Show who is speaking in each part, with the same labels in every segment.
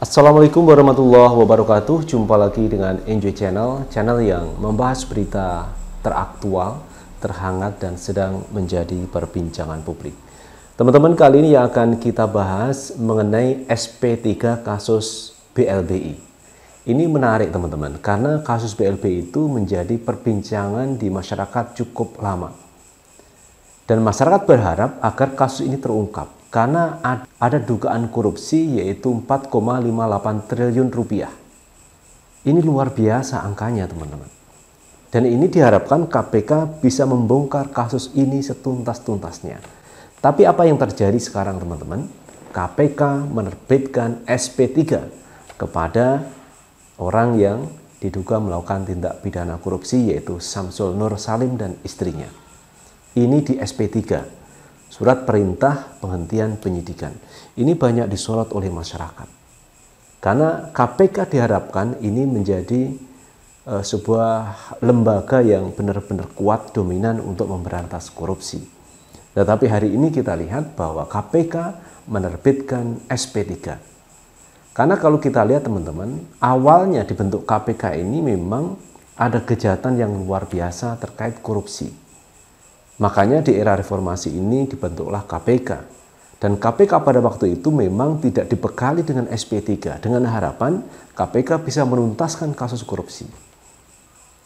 Speaker 1: Assalamualaikum warahmatullahi wabarakatuh. Jumpa lagi dengan Enjoy Channel, channel yang membahas berita teraktual, terhangat dan sedang menjadi perbincangan publik. Teman-teman, kali ini yang akan kita bahas mengenai SP3 kasus BLBI. Ini menarik teman-teman, karena kasus BLBI itu menjadi perbincangan di masyarakat cukup lama. Dan masyarakat berharap agar kasus ini terungkap karena ada dugaan korupsi yaitu 4,58 triliun rupiah. Ini luar biasa angkanya teman-teman. Dan ini diharapkan KPK bisa membongkar kasus ini setuntas-tuntasnya. Tapi apa yang terjadi sekarang teman-teman? KPK menerbitkan SP3 kepada orang yang diduga melakukan tindak pidana korupsi yaitu Samsul Nur Salim dan istrinya. Ini di SP3 Surat perintah penghentian penyidikan. Ini banyak disorot oleh masyarakat. Karena KPK diharapkan ini menjadi uh, sebuah lembaga yang benar-benar kuat dominan untuk memberantas korupsi. Tetapi hari ini kita lihat bahwa KPK menerbitkan SP3. Karena kalau kita lihat teman-teman, awalnya dibentuk KPK ini memang ada kejahatan yang luar biasa terkait korupsi. Makanya di era reformasi ini dibentuklah KPK. Dan KPK pada waktu itu memang tidak dibekali dengan SP3 dengan harapan KPK bisa menuntaskan kasus korupsi.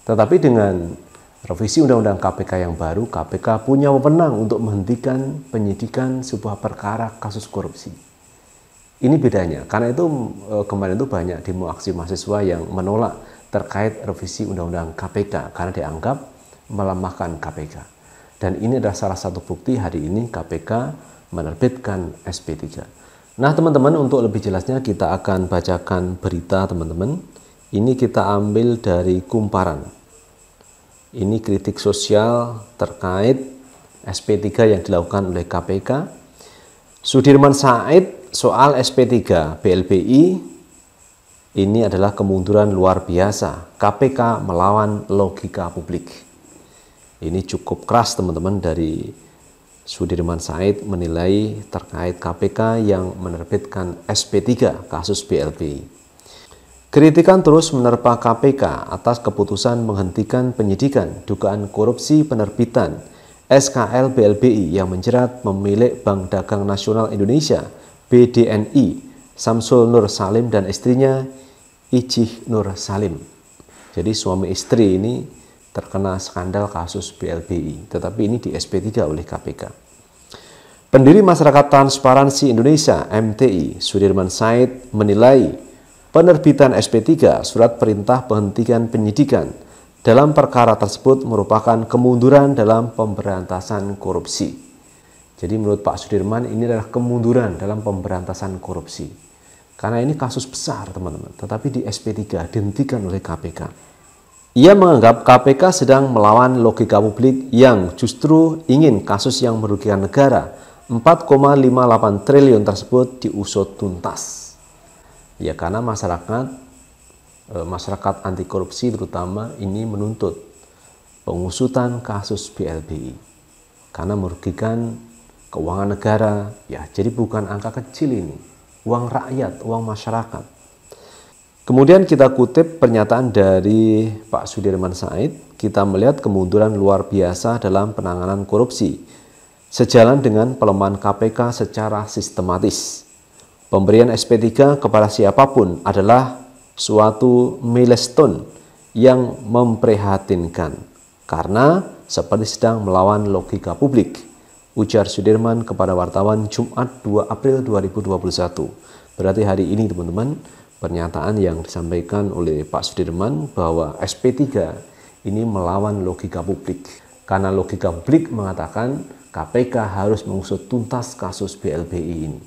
Speaker 1: Tetapi dengan revisi Undang-Undang KPK yang baru, KPK punya wewenang untuk menghentikan penyidikan sebuah perkara kasus korupsi. Ini bedanya, karena itu e, kemarin itu banyak demo aksi mahasiswa yang menolak terkait revisi Undang-Undang KPK karena dianggap melemahkan KPK. Dan ini adalah salah satu bukti hari ini KPK menerbitkan SP3. Nah, teman-teman, untuk lebih jelasnya kita akan bacakan berita, teman-teman. Ini kita ambil dari kumparan. Ini kritik sosial terkait SP3 yang dilakukan oleh KPK. Sudirman Said soal SP3 BLBI ini adalah kemunduran luar biasa. KPK melawan logika publik. Ini cukup keras teman-teman dari Sudirman Said menilai terkait KPK yang menerbitkan SP3 kasus BLBI. Kritikan terus menerpa KPK atas keputusan menghentikan penyidikan dugaan korupsi penerbitan SKL BLBI yang menjerat pemilik Bank Dagang Nasional Indonesia BDNI Samsul Nur Salim dan istrinya Ijih Nur Salim. Jadi suami istri ini terkena skandal kasus BLBI, tetapi ini di SP3 oleh KPK. Pendiri Masyarakat Transparansi Indonesia MTI, Sudirman Said menilai penerbitan SP3 Surat Perintah Penghentian Penyidikan dalam perkara tersebut merupakan kemunduran dalam pemberantasan korupsi. Jadi menurut Pak Sudirman ini adalah kemunduran dalam pemberantasan korupsi. Karena ini kasus besar teman-teman, tetapi di SP3 dihentikan oleh KPK. Ia menganggap KPK sedang melawan logika publik yang justru ingin kasus yang merugikan negara 4,58 triliun tersebut diusut tuntas. Ya karena masyarakat e, masyarakat anti korupsi terutama ini menuntut pengusutan kasus BLBI karena merugikan keuangan negara ya jadi bukan angka kecil ini uang rakyat uang masyarakat Kemudian kita kutip pernyataan dari Pak Sudirman Said, kita melihat kemunduran luar biasa dalam penanganan korupsi, sejalan dengan pelemahan KPK secara sistematis. Pemberian SP3 kepada siapapun adalah suatu milestone yang memprihatinkan, karena seperti sedang melawan logika publik, ujar Sudirman kepada wartawan Jumat 2 April 2021. Berarti hari ini teman-teman, pernyataan yang disampaikan oleh Pak Sudirman bahwa SP3 ini melawan logika publik. Karena logika publik mengatakan KPK harus mengusut tuntas kasus BLBI ini.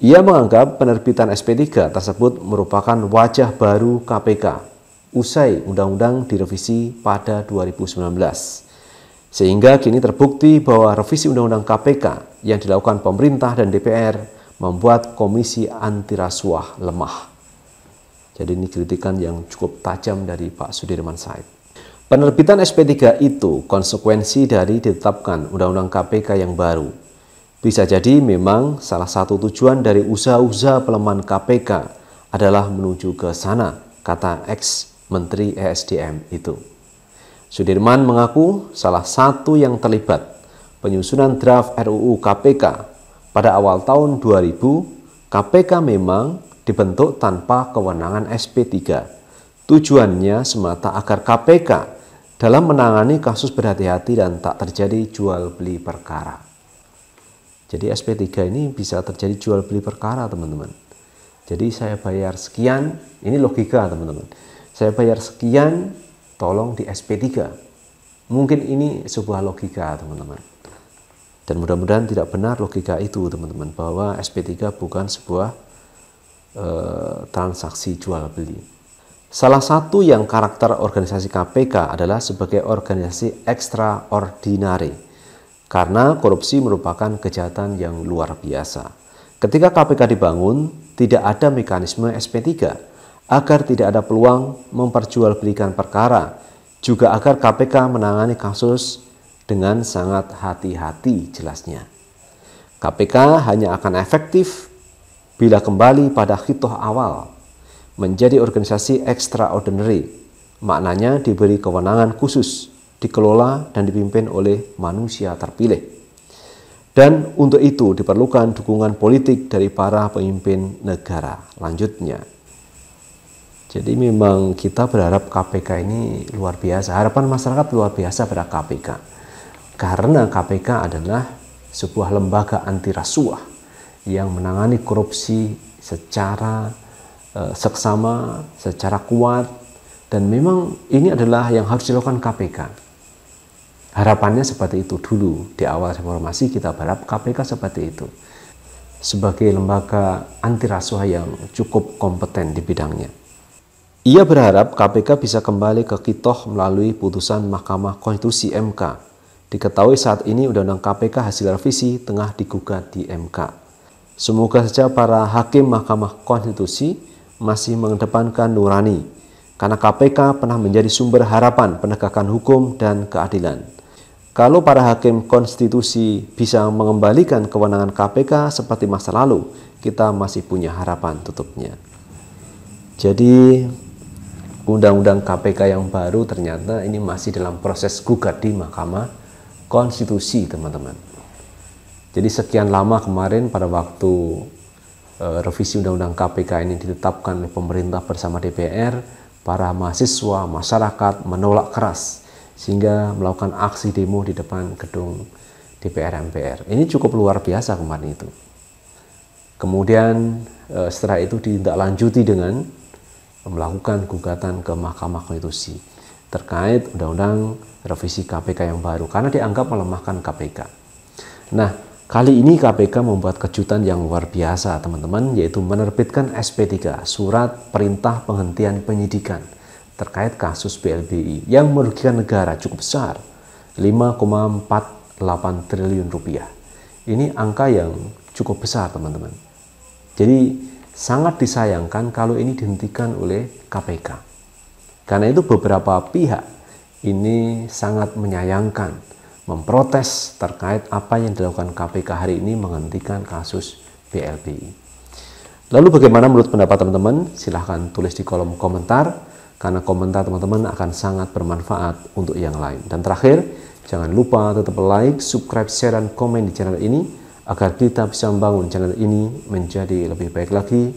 Speaker 1: Ia menganggap penerbitan SP3 tersebut merupakan wajah baru KPK usai undang-undang direvisi pada 2019. Sehingga kini terbukti bahwa revisi undang-undang KPK yang dilakukan pemerintah dan DPR membuat Komisi Anti Rasuah lemah. Jadi ini kritikan yang cukup tajam dari Pak Sudirman Said. Penerbitan SP3 itu konsekuensi dari ditetapkan Undang-Undang KPK yang baru. Bisa jadi memang salah satu tujuan dari usaha-usaha pelemahan KPK adalah menuju ke sana, kata ex-Menteri ESDM itu. Sudirman mengaku salah satu yang terlibat penyusunan draft RUU KPK pada awal tahun 2000, KPK memang dibentuk tanpa kewenangan SP3. Tujuannya semata agar KPK dalam menangani kasus berhati-hati dan tak terjadi jual beli perkara. Jadi SP3 ini bisa terjadi jual beli perkara, teman-teman. Jadi saya bayar sekian, ini logika, teman-teman. Saya bayar sekian, tolong di SP3. Mungkin ini sebuah logika, teman-teman. Dan mudah-mudahan tidak benar logika itu, teman-teman, bahwa SP3 bukan sebuah e, transaksi jual beli. Salah satu yang karakter organisasi KPK adalah sebagai organisasi ekstraordinari, karena korupsi merupakan kejahatan yang luar biasa. Ketika KPK dibangun, tidak ada mekanisme SP3 agar tidak ada peluang memperjualbelikan perkara, juga agar KPK menangani kasus dengan sangat hati-hati jelasnya. KPK hanya akan efektif bila kembali pada khitoh awal menjadi organisasi extraordinary, maknanya diberi kewenangan khusus, dikelola dan dipimpin oleh manusia terpilih. Dan untuk itu diperlukan dukungan politik dari para pemimpin negara lanjutnya. Jadi memang kita berharap KPK ini luar biasa, harapan masyarakat luar biasa pada KPK. Karena KPK adalah sebuah lembaga anti rasuah yang menangani korupsi secara uh, seksama, secara kuat dan memang ini adalah yang harus dilakukan KPK. Harapannya seperti itu dulu di awal reformasi kita berharap KPK seperti itu sebagai lembaga anti rasuah yang cukup kompeten di bidangnya. Ia berharap KPK bisa kembali ke kitoh melalui putusan Mahkamah Konstitusi MK Diketahui saat ini Undang-Undang KPK hasil revisi tengah digugat di MK. Semoga saja para hakim Mahkamah Konstitusi masih mengedepankan nurani, karena KPK pernah menjadi sumber harapan penegakan hukum dan keadilan. Kalau para hakim konstitusi bisa mengembalikan kewenangan KPK seperti masa lalu, kita masih punya harapan tutupnya. Jadi, undang-undang KPK yang baru ternyata ini masih dalam proses gugat di Mahkamah konstitusi teman-teman. Jadi sekian lama kemarin pada waktu uh, revisi undang-undang KPK ini ditetapkan oleh pemerintah bersama DPR, para mahasiswa, masyarakat menolak keras sehingga melakukan aksi demo di depan gedung DPR MPR. Ini cukup luar biasa kemarin itu. Kemudian uh, setelah itu ditindaklanjuti dengan melakukan gugatan ke Mahkamah Konstitusi terkait undang-undang revisi KPK yang baru karena dianggap melemahkan KPK. Nah, kali ini KPK membuat kejutan yang luar biasa, teman-teman, yaitu menerbitkan SP3, surat perintah penghentian penyidikan terkait kasus BLBI yang merugikan negara cukup besar, 5,48 triliun rupiah. Ini angka yang cukup besar, teman-teman. Jadi, sangat disayangkan kalau ini dihentikan oleh KPK. Karena itu beberapa pihak ini sangat menyayangkan, memprotes terkait apa yang dilakukan KPK hari ini menghentikan kasus BLBI. Lalu bagaimana menurut pendapat teman-teman? Silahkan tulis di kolom komentar, karena komentar teman-teman akan sangat bermanfaat untuk yang lain. Dan terakhir, jangan lupa tetap like, subscribe, share, dan komen di channel ini, agar kita bisa membangun channel ini menjadi lebih baik lagi,